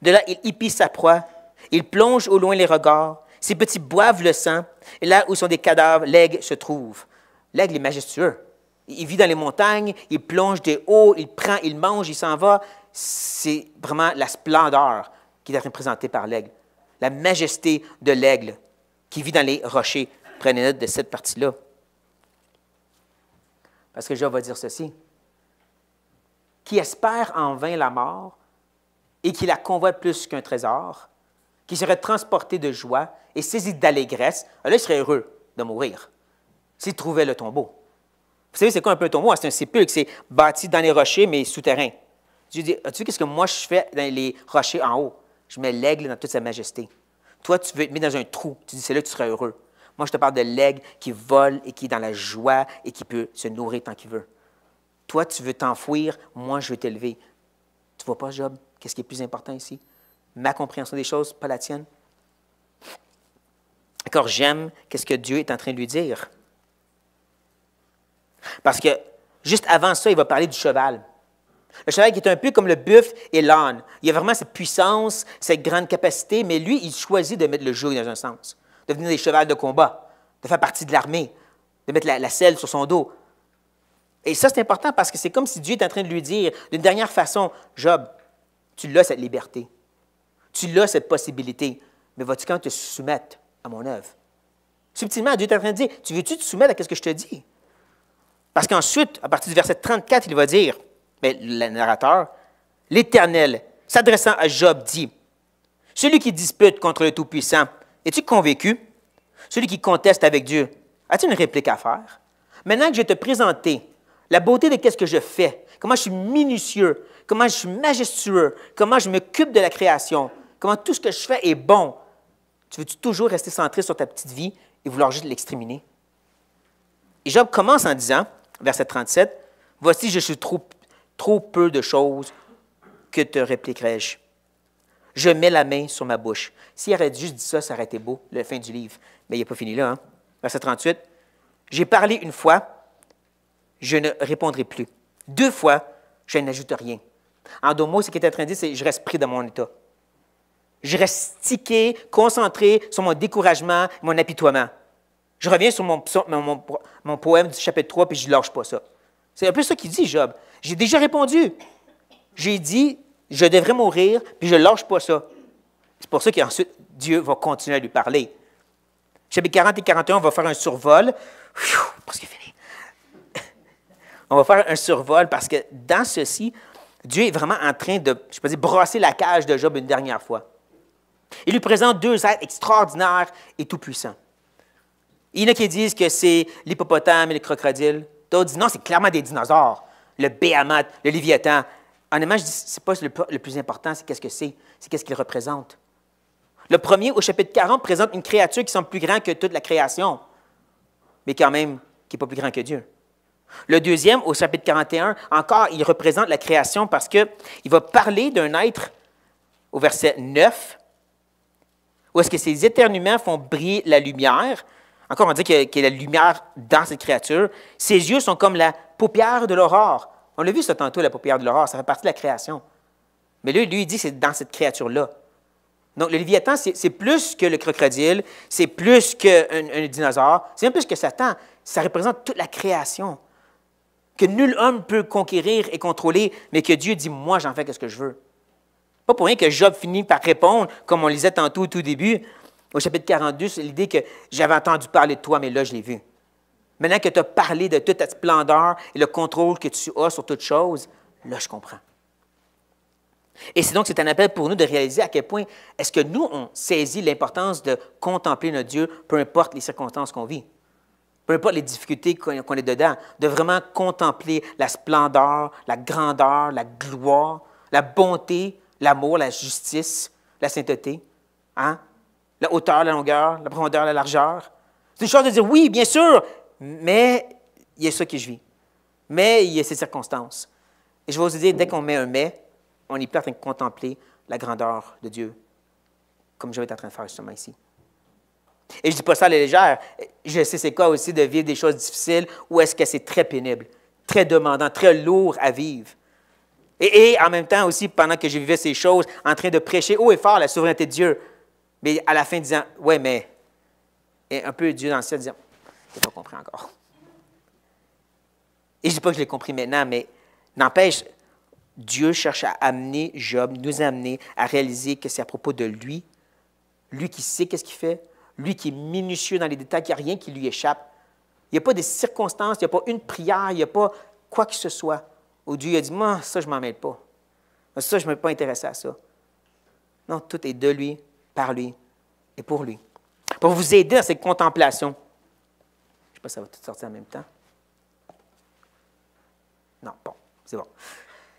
De là, il épie sa proie, il plonge au loin les regards, ses petits boivent le sang, et là où sont des cadavres, l'aigle se trouve. L'aigle est majestueux. Il vit dans les montagnes, il plonge des hauts, il prend, il mange, il s'en va. C'est vraiment la splendeur qui est représentée par l'aigle. La majesté de l'aigle qui vit dans les rochers. Prenez note de cette partie-là. Parce que Job va dire ceci. Qui espère en vain la mort et qui la convoite plus qu'un trésor, qui serait transporté de joie et saisi d'allégresse, alors ah, il serait heureux de mourir s'il trouvait le tombeau. Vous savez, c'est quoi un peu un tombeau? Ah, c'est un sépulcre, c'est bâti dans les rochers, mais souterrain. Dieu dit, as-tu qu'est-ce que moi je fais dans les rochers en haut? Je mets l'aigle dans toute sa majesté. Toi, tu veux être mis dans un trou. Tu dis, c'est là que tu serais heureux. Moi, je te parle de l'aigle qui vole et qui est dans la joie et qui peut se nourrir tant qu'il veut. Toi, tu veux t'enfouir, moi, je veux t'élever. Tu vois pas, Job, qu'est-ce qui est plus important ici? Ma compréhension des choses, pas la tienne. D'accord, j'aime qu'est-ce que Dieu est en train de lui dire. Parce que juste avant ça, il va parler du cheval. Le cheval qui est un peu comme le bœuf et l'âne. Il a vraiment cette puissance, cette grande capacité, mais lui, il choisit de mettre le jeu dans un sens devenir des chevals de combat, de faire partie de l'armée, de mettre la, selle sur son dos. Et ça, c'est important parce que c'est comme si Dieu est en train de lui dire, d'une dernière façon, Job, tu l'as cette liberté, tu l'as cette possibilité, mais vas-tu quand te soumettre à mon œuvre? Subtilement, Dieu est en train de dire, tu veux-tu te soumettre à ce que je te dis? Parce qu'ensuite, à partir du verset 34, il va dire, mais le narrateur, l'Éternel, s'adressant à Job, dit, Celui qui dispute contre le Tout-Puissant es-tu convaincu? Celui qui conteste avec Dieu, as-tu une réplique à faire? Maintenant que je vais te présenter la beauté de ce que je fais, comment je suis minutieux, comment je suis majestueux, comment je m'occupe de la création, comment tout ce que je fais est bon, tu veux-tu toujours rester centré sur ta petite vie et vouloir juste l'exterminer? Et Job commence en disant, verset 37, Voici, je suis trop, trop peu de choses, que te répliquerai-je? Je mets la main sur ma bouche. S'il aurait juste dit ça, ça aurait été beau, la fin du livre. Mais il n'est pas fini là. Hein? Verset 38. J'ai parlé une fois, je ne répondrai plus. Deux fois, je n'ajoute rien. En deux mots, ce qu'il est en train de dire, c'est je reste pris dans mon état. Je reste stické, concentré sur mon découragement, mon apitoiement. Je reviens sur mon, mon poème du chapitre 3, puis je ne lâche pas ça. C'est un peu ça qu'il dit, Job. J'ai déjà répondu. J'ai dit je devrais mourir, puis je ne lâche pas ça. C'est pour ça qu'ensuite, Dieu va continuer à lui parler. Chapitre 40 et 41, on va faire un survol. Parce est fini. On va faire un survol parce que dans ceci, Dieu est vraiment en train de, je dire, brosser la cage de Job une dernière fois. Il lui présente deux êtres extraordinaires et tout-puissants. Il y en a qui disent que c'est l'hippopotame et le crocodile. D'autres disent non, c'est clairement des dinosaures. Le béamate, le léviathan, image, je c'est pas le, plus important, c'est qu'est-ce que c'est, c'est qu'est-ce qu'il représente. Le premier, au chapitre 40, présente une créature qui semble plus grande que toute la création, mais quand même, qui n'est pas plus grand que Dieu. Le deuxième, au chapitre 41, encore, il représente la création parce qu'il va parler d'un être, au verset 9, où est-ce que ces éternuements font briller la lumière. Encore, on dit qu'il qu'il y a la lumière dans cette créature. Ses yeux sont comme la paupière de l'aurore. On l'a vu ça tantôt, la paupière de l'aurore, ça fait partie de la création. Mais lui, lui, il dit c'est dans cette créature-là. Donc, le Léviathan, c'est plus que le crocodile, c'est plus qu'un un dinosaure, c'est même plus que Satan. Ça représente toute la création que nul homme peut conquérir et contrôler, mais que Dieu dit Moi, j'en fais que ce que je veux. Pas pour rien que Job finit par répondre, comme on lisait tantôt au tout début, au chapitre 42, l'idée que j'avais entendu parler de toi, mais là, je l'ai vu. Maintenant que tu as parlé de toute ta splendeur et le contrôle que tu as sur toute chose, là, je comprends. Et c'est donc c'est un appel pour nous de réaliser à quel point est-ce que nous, on saisit l'importance de contempler notre Dieu, peu importe les circonstances qu'on vit, peu importe les difficultés qu'on est dedans, de vraiment contempler la splendeur, la grandeur, la gloire, la bonté, l'amour, la justice, la sainteté, hein? la hauteur, la longueur, la profondeur, la largeur. C'est une chose de dire, oui, bien sûr, mais il y a ça que je vis. Mais il y a ces circonstances. Et je vais vous dire, dès qu'on met un mais, on est plus en train de contempler la grandeur de Dieu, comme je vais être en train de faire justement ici. Et je dis pas ça à la légère. Je sais c'est quoi aussi de vivre des choses difficiles ou est-ce que c'est très pénible, très demandant, très lourd à vivre. Et, en même temps aussi, pendant que je vivais ces choses, en train de prêcher haut et fort la souveraineté de Dieu, mais à la fin disant, ouais, mais, et un peu Dieu dans le ciel disant, je n'ai pas compris encore. Et je ne dis pas que je l'ai compris maintenant, mais n'empêche, Dieu cherche à amener Job, nous amener à réaliser que c'est à propos de lui, lui qui sait qu'est-ce qu'il fait, lui qui est minutieux dans les détails, qu'il n'y a rien qui lui échappe. Il n'y a pas des circonstances, il n'y a pas une prière, il n'y a pas quoi que ce soit. Où Dieu a dit, moi, ça, je ne m'en mêle pas. Ça, je ne pas intéressé à ça. Non, tout est de lui, par lui et pour lui. Pour vous aider à cette contemplation, ça va tout sortir en même temps. Non, bon, c'est bon.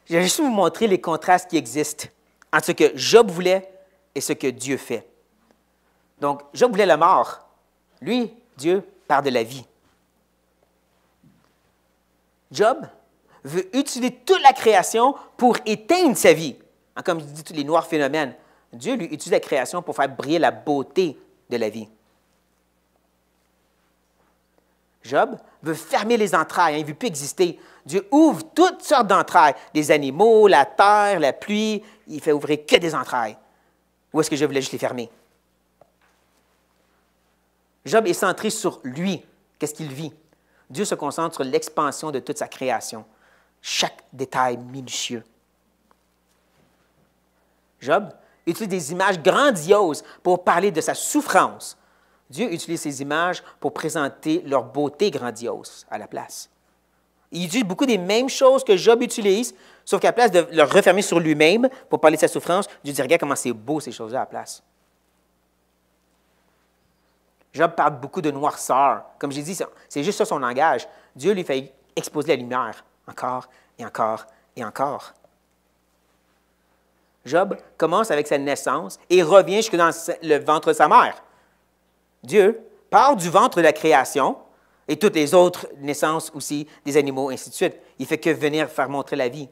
vais juste vous montrer les contrastes qui existent entre ce que Job voulait et ce que Dieu fait. Donc, Job voulait la mort. Lui, Dieu, part de la vie. Job veut utiliser toute la création pour éteindre sa vie. Hein, comme je dis, tous les noirs phénomènes. Dieu lui utilise la création pour faire briller la beauté de la vie. Job veut fermer les entrailles, hein. il ne veut plus exister. Dieu ouvre toutes sortes d'entrailles, des animaux, la terre, la pluie, il fait ouvrir que des entrailles. Où est-ce que je voulais juste les fermer? Job est centré sur lui, qu'est-ce qu'il vit. Dieu se concentre sur l'expansion de toute sa création, chaque détail minutieux. Job utilise des images grandioses pour parler de sa souffrance, Dieu utilise ces images pour présenter leur beauté grandiose à la place. Il utilise beaucoup des mêmes choses que Job utilise, sauf qu'à la place de le refermer sur lui-même pour parler de sa souffrance, Dieu dit Regarde comment c'est beau ces choses-là à la place. Job parle beaucoup de noirceur. Comme j'ai dit, c'est juste ça son langage. Dieu lui fait exposer la lumière encore et encore et encore. Job commence avec sa naissance et revient jusque dans le ventre de sa mère. Dieu, part du ventre de la création et toutes les autres naissances aussi des animaux, ainsi de suite. Il fait que venir faire montrer la vie.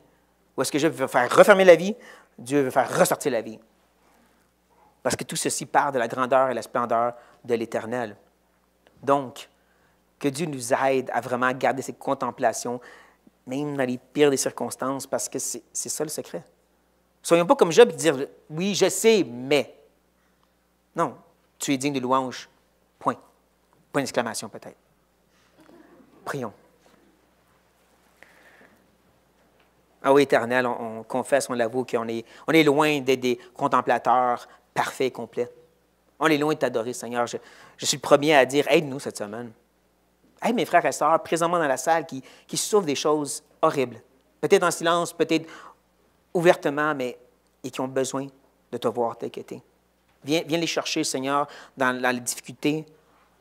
Ou est-ce que je veux faire refermer la vie? Dieu veut faire ressortir la vie. Parce que tout ceci part de la grandeur et la splendeur de l'Éternel. Donc, que Dieu nous aide à vraiment garder cette contemplation, même dans les pires des circonstances, parce que c'est ça le secret. Soyons pas comme Job et dire Oui, je sais, mais. Non, tu es digne de louange. Point. Point d'exclamation peut-être. Prions. Ah oui, éternel, on, confesse, on l'avoue qu'on est, on est loin d'être des contemplateurs parfaits et complets. On est loin de t'adorer, Seigneur. Je, suis le premier à dire, aide-nous cette semaine. Aide mes frères et sœurs présentement dans la salle qui, qui souffrent des choses horribles. Peut-être en silence, peut-être ouvertement, mais qui ont besoin de te voir t'inquiéter. Viens, les chercher, Seigneur, dans, les difficultés,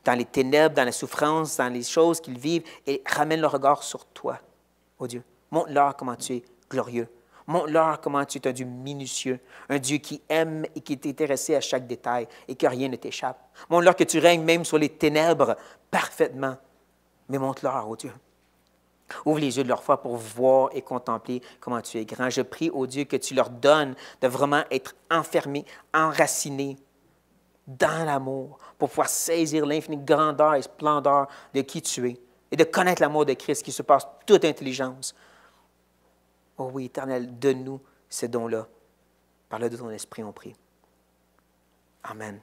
dans les ténèbres, dans la souffrance, dans les choses qu'ils vivent, et ramène leur regard sur toi, oh Dieu. Montre-leur comment tu es glorieux. Montre-leur comment tu es un Dieu minutieux, un Dieu qui aime et qui est intéressé à chaque détail et que rien ne t'échappe. Montre-leur que tu règnes même sur les ténèbres parfaitement. Mais montre-leur, oh Dieu, Ouvre les yeux de leur foi pour voir et contempler comment tu es grand. Je prie, au Dieu, que tu leur donnes de vraiment être enfermés, enracinés dans l'amour pour pouvoir saisir l'infinie grandeur et splendeur de qui tu es et de connaître l'amour de Christ qui se passe toute intelligence. Oh oui, éternel, donne-nous ces dons-là. Par le de ton esprit, on prie. Amen.